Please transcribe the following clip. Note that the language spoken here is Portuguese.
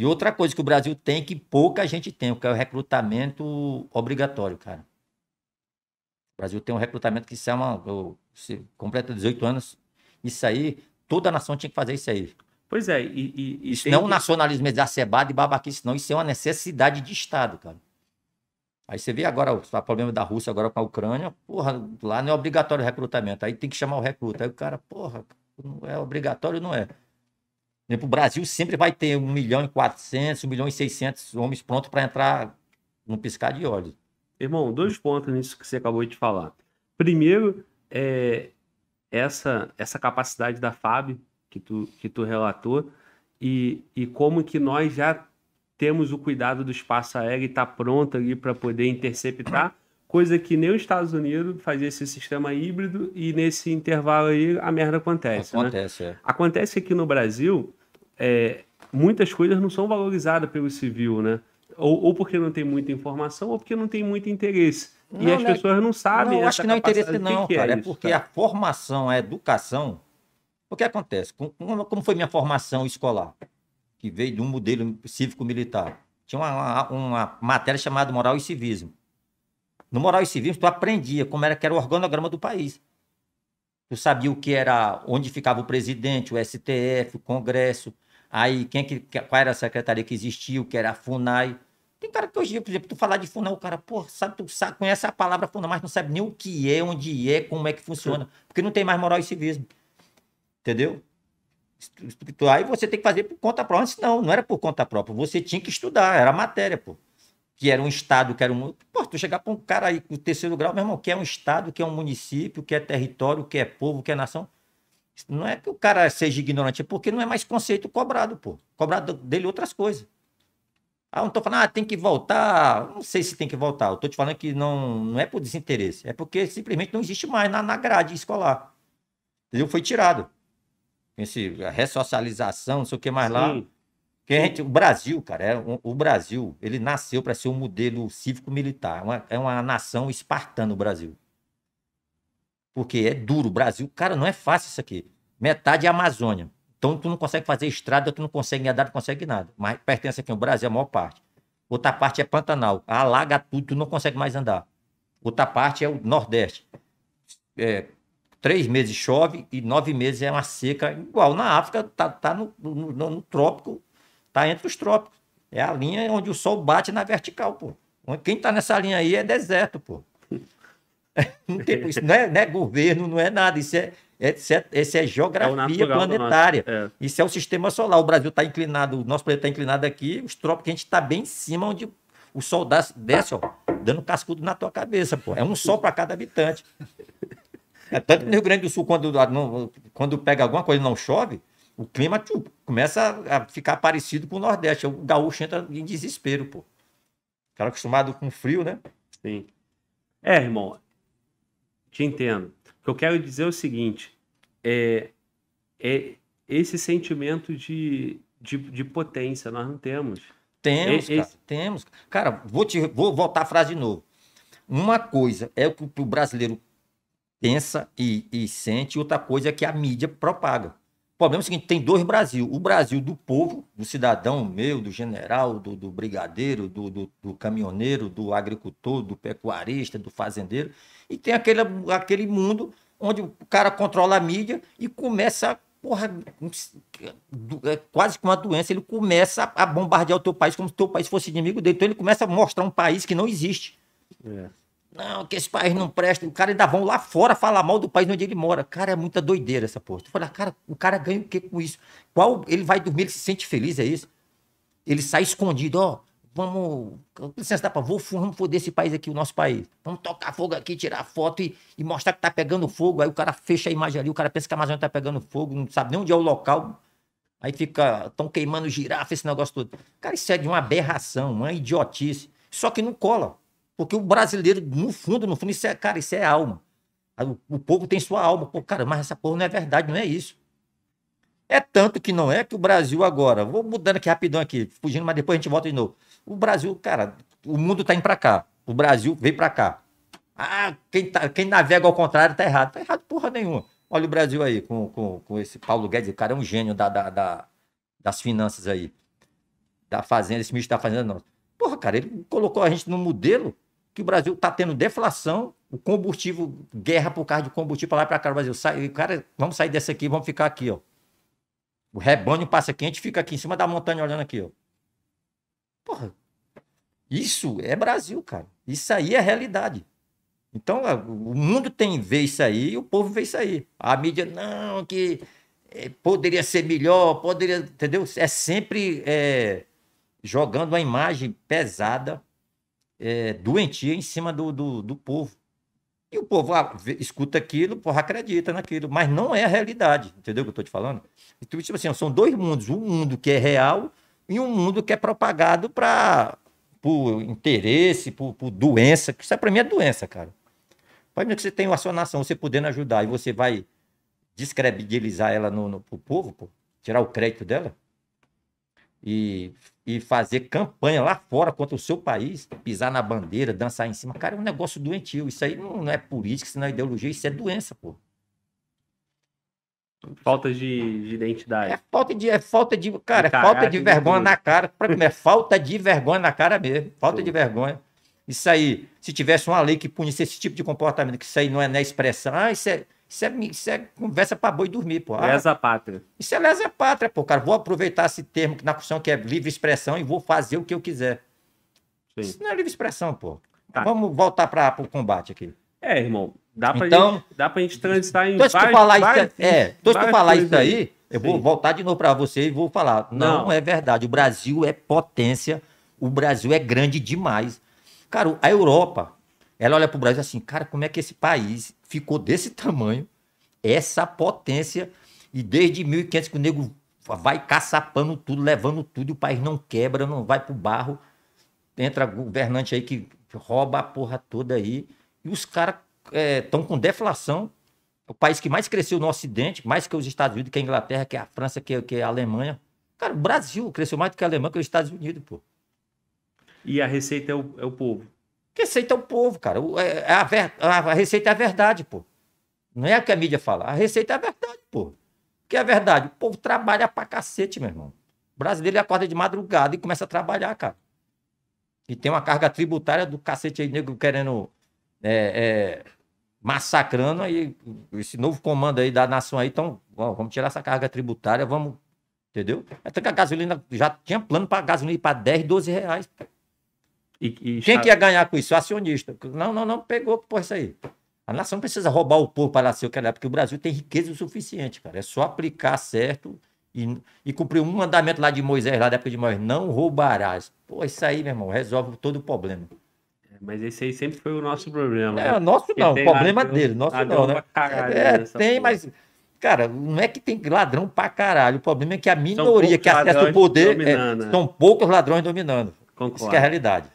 E outra coisa que o Brasil tem que pouca gente tem, que é o recrutamento obrigatório, cara. O Brasil tem um recrutamento que se é se completa 18 anos, isso aí, toda nação tinha que fazer isso aí. Pois é, e. e, e isso tem... não é um nacionalismo exacerbado e babaquice, não. Isso é uma necessidade de Estado, cara. Aí você vê agora o problema da Rússia agora com a Ucrânia, porra, lá não é obrigatório o recrutamento, aí tem que chamar o recruta. Aí o cara, porra, não é obrigatório, não é exemplo, o Brasil sempre vai ter 1 milhão e 400, 1 milhão e 600 homens prontos para entrar num piscar de olhos. Irmão, dois pontos nisso que você acabou de falar. Primeiro, é, essa, essa capacidade da FAB que tu, que tu relatou e, e como que nós já temos o cuidado do espaço aéreo e está pronto ali para poder interceptar, coisa que nem os Estados Unidos fazia esse sistema híbrido e nesse intervalo aí a merda acontece. Né? Acontece, né? é. Acontece aqui no Brasil é, muitas coisas não são valorizadas pelo civil, né? Ou, ou, porque não tem muita informação, ou porque não tem muito interesse. Não, e as né? pessoas não sabem. Não, acho que não é interesse, não, que é cara. É, é isso, porque a formação, a educação. O que acontece? Como, como foi minha formação escolar? Que veio de um modelo cívico-militar. Tinha uma, uma matéria chamada Moral e Civismo. No Moral e Civismo, tu aprendia como era que era o organograma do país. Tu sabia o que era, onde ficava o presidente, o STF, o Congresso, Aí, quem é que, qual era a secretaria que existiu, que era a FUNAI. Tem cara que hoje, por exemplo, tu falar de FUNAI, o cara, pô, sabe, tu sabe, conhece a palavra FUNAI, mas não sabe nem o que é, onde é, como é que funciona. Porque não tem mais moral e civismo. Entendeu? Aí você tem que fazer por conta própria. Antes não, não era por conta própria. Você tinha que estudar, era matéria, pô. Que era um estado, que era um. Pô, tu chegar pra um cara aí com terceiro grau, meu irmão, que é um estado, que é um município, que é território, que é povo, que é nação. Não é que o cara seja ignorante, é porque não é mais conceito cobrado, pô. Cobrado dele outras coisas. Ah, não tô falando, ah, tem que voltar. Não sei se tem que voltar. Eu tô te falando que não, não é por desinteresse. É porque simplesmente não existe mais na, na grade escolar. Entendeu? Foi tirado. Esse, a ressocialização, não sei o que mais lá. Que a gente, o Brasil, cara, é, o Brasil, ele nasceu para ser um modelo cívico-militar. É uma, é uma nação espartana o Brasil. Porque é duro. O Brasil, cara, não é fácil isso aqui. Metade é Amazônia. Então tu não consegue fazer estrada, tu não consegue nadar, não consegue nada. Mas pertence aqui ao Brasil, a maior parte. Outra parte é Pantanal. Alaga tudo, tu não consegue mais andar. Outra parte é o Nordeste. É, três meses chove e nove meses é uma seca igual. Na África, tá, tá no, no, no trópico, tá entre os trópicos. É a linha onde o sol bate na vertical, pô. Quem tá nessa linha aí é deserto, pô. Não tem, isso não é, não é, governo, não é nada, isso é, é, isso é, isso é, é geografia planetária. É. isso é o sistema solar. O Brasil está inclinado, o nosso planeta está inclinado aqui, os trópicos, a gente está bem em cima, onde o sol desce, ó, dando cascudo na tua cabeça, pô. É um sol para cada habitante. É, tanto no Rio Grande do Sul, quando, quando pega alguma coisa e não chove, o clima começa a ficar parecido com o Nordeste. O gaúcho entra em desespero, pô. O cara acostumado com frio, né? Sim. É, irmão, te entendo. O que eu quero dizer é o seguinte: é, é esse sentimento de, de, de potência, nós não temos. Temos, é, é cara, temos. Cara, vou, te, vou voltar a frase de novo. Uma coisa é o que o brasileiro pensa e, e sente, outra coisa é que a mídia propaga problema é o seguinte: tem dois Brasil. O Brasil do povo, do cidadão meu, do general, do, do brigadeiro, do, do, do, caminhoneiro, do agricultor, do pecuarista, do fazendeiro. E tem aquele, aquele mundo onde o cara controla a mídia e começa a porra, é quase que uma doença, ele começa a bombardear o teu país como se o teu país fosse inimigo dele. Então ele começa a mostrar um país que não existe. É. Não, que esse país não presta. O cara ainda vão lá fora falar mal do país onde ele mora. Cara, é muita doideira essa porra. Tu fala, cara, o cara ganha o que com isso? Qual ele vai dormir, ele se sente feliz, é isso? Ele sai escondido, ó. Vamos, licença da vou vamos foder esse país aqui, o nosso país. Vamos tocar fogo aqui, tirar foto e, e, mostrar que tá pegando fogo. Aí o cara fecha a imagem ali, o cara pensa que a Amazônia tá pegando fogo, não sabe nem onde é o local. Aí fica, tão queimando girafa, esse negócio todo. Cara, isso é de uma aberração, uma idiotice. Só que não cola. Porque o brasileiro, no fundo, no fundo, isso é, cara, isso é alma. O, o povo tem sua alma. Pô, cara, mas essa porra não é verdade, não é isso. É tanto que não é que o Brasil agora, vou mudando aqui rapidão aqui, fugindo, mas depois a gente volta de novo. O Brasil, cara, o mundo tá indo para cá. O Brasil vem para cá. Ah, quem, tá, quem navega ao contrário tá errado. Tá errado porra nenhuma. Olha o Brasil aí com, com, com esse Paulo Guedes, o cara é um gênio da, da, da das finanças aí. Da fazenda, esse ministro está fazendo não. Porra, cara, ele colocou a gente no modelo que o Brasil está tendo deflação, o combustível, guerra por causa de combustível para lá e para cá. O Brasil sai, cara, vamos sair dessa aqui, vamos ficar aqui, ó. O rebanho passa aqui, a gente fica aqui em cima da montanha olhando aqui, ó. Porra, isso é Brasil, cara. Isso aí é realidade. Então, o mundo tem ver isso aí e o povo vê isso aí. A mídia, não, que é, poderia ser melhor, poderia, entendeu? É sempre é, jogando uma imagem pesada é, doentia em cima do, do, do povo. E o povo ah, escuta aquilo, porra, acredita naquilo, mas não é a realidade, entendeu o que eu estou te falando? Então, tipo assim, são dois mundos, um mundo que é real e um mundo que é propagado para por interesse, por, por doença, que isso é para mim é doença, cara. Imagina que você tem uma sua nação, você podendo ajudar e você vai descredibilizar ela no, no pro povo, pô, tirar o crédito dela e e fazer campanha lá fora contra o seu país, pisar na bandeira, dançar em cima, cara, é um negócio doentio. Isso aí não, é política, isso não é ideologia, isso é doença, pô. Falta de, de identidade. É falta de, é falta de, cara, é falta de vergonha de né? na cara. mim, é falta de vergonha na cara mesmo. Falta de vergonha. Isso aí, se tivesse uma lei que punisse esse tipo de comportamento, que isso aí não é, é expressão, ah, isso é isso é, isso é conversa para boi dormir, pô. Ah, lesa pátria. Isso é lesa pátria, pô, cara. Vou aproveitar esse termo que na função que é livre expressão e vou fazer o que eu quiser. Sim. Isso não é livre expressão, pô. Tá. Vamos voltar para o combate aqui. É, irmão. Dá pra, então, gente, gente transitar em Então, se falar vários, É, dois que falar isso é, aí, aí eu Sim. vou voltar de novo para você e vou falar. Não, não, é verdade. O Brasil é potência. O Brasil é grande demais. Cara, a Europa ela olha para o Brasil assim, cara, como é que esse país ficou desse tamanho, essa potência, e desde 1500 que o nego vai caçapando tudo, levando tudo, e o país não quebra, não vai para o barro. Entra governante aí que rouba a porra toda aí, e os caras estão é, com deflação. O país que mais cresceu no Ocidente, mais que os Estados Unidos, que a Inglaterra, que a França, que, que a Alemanha. Cara, o Brasil cresceu mais do que a Alemanha, que os Estados Unidos, pô. E a receita é o, é o povo. Que aceita o povo, cara. É, é a, ver... a receita é a verdade, pô. Não é o que a mídia fala. A receita é a verdade, pô. Que é a verdade. O povo trabalha pra cacete, meu irmão. O brasileiro acorda de madrugada e começa a trabalhar, cara. E tem uma carga tributária do cacete aí, negro querendo. É, é massacrando aí esse novo comando aí da nação aí, então ó, vamos tirar essa carga tributária, vamos, entendeu? Até que a gasolina já tinha plano para gasolina para 10, 12 reais. E, e Quem está... que ia ganhar com isso? O acionista. Não, não, não, pegou por isso aí. A nação precisa roubar o povo para nascer o que ela é, porque o Brasil tem riqueza o suficiente, cara. É só aplicar certo e, e cumprir um mandamento lá de Moisés, lá da época de Moisés, não roubarás. Pô, isso aí, meu irmão, resolve todo o problema. É, mas esse aí sempre foi o nosso problema. Né? É, né? nosso não, o problema ladrão, dele, nosso não, né? é, né, tem, porra. mas. Cara, não é que tem ladrão pra caralho. O problema é que a minoria que acessa o poder é, né? são poucos ladrões dominando. Concordo. Isso é a realidade.